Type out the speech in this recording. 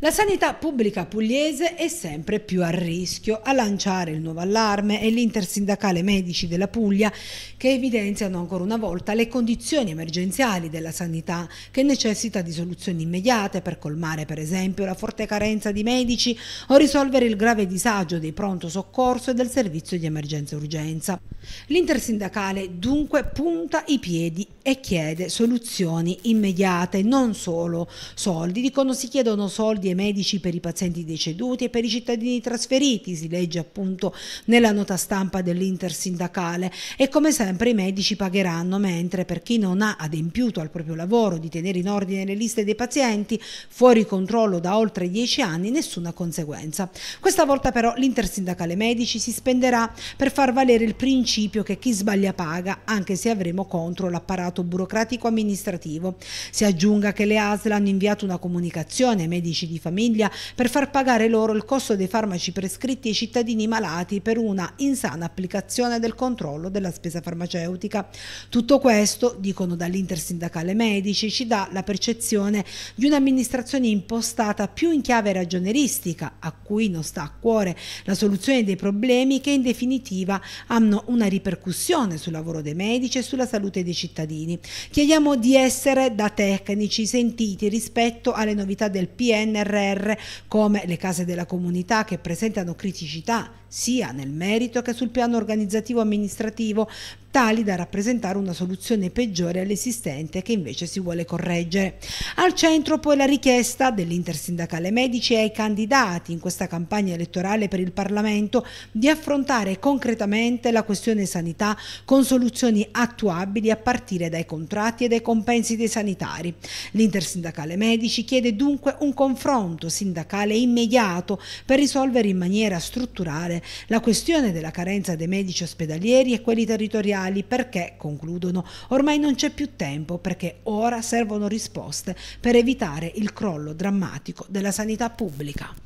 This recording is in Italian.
La sanità pubblica pugliese è sempre più a rischio. A lanciare il nuovo allarme è l'intersindacale medici della Puglia che evidenziano ancora una volta le condizioni emergenziali della sanità che necessita di soluzioni immediate per colmare per esempio la forte carenza di medici o risolvere il grave disagio dei pronto soccorso e del servizio di emergenza urgenza. L'intersindacale dunque punta i piedi e chiede soluzioni immediate, non solo soldi, dicono si chiedono soldi e medici per i pazienti deceduti e per i cittadini trasferiti, si legge appunto nella nota stampa dell'intersindacale e come sempre i medici pagheranno mentre per chi non ha adempiuto al proprio lavoro di tenere in ordine le liste dei pazienti fuori controllo da oltre dieci anni nessuna conseguenza. Questa volta però l'intersindacale medici si spenderà per far valere il principio che chi sbaglia paga anche se avremo contro l'apparato burocratico amministrativo. Si aggiunga che le ASL hanno inviato una comunicazione ai medici di di famiglia per far pagare loro il costo dei farmaci prescritti ai cittadini malati per una insana applicazione del controllo della spesa farmaceutica. Tutto questo, dicono dall'intersindacale medici, ci dà la percezione di un'amministrazione impostata più in chiave ragioneristica, a cui non sta a cuore la soluzione dei problemi che in definitiva hanno una ripercussione sul lavoro dei medici e sulla salute dei cittadini. Chiediamo di essere da tecnici sentiti rispetto alle novità del PNR PNRR come le case della comunità che presentano criticità sia nel merito che sul piano organizzativo amministrativo tali da rappresentare una soluzione peggiore all'esistente che invece si vuole correggere. Al centro poi la richiesta dell'intersindacale medici ai candidati in questa campagna elettorale per il Parlamento di affrontare concretamente la questione sanità con soluzioni attuabili a partire dai contratti e dai compensi dei sanitari. L'intersindacale medici chiede dunque un confronto sindacale immediato per risolvere in maniera strutturale la questione della carenza dei medici ospedalieri e quelli territoriali locali perché, concludono, ormai non c'è più tempo perché ora servono risposte per evitare il crollo drammatico della sanità pubblica.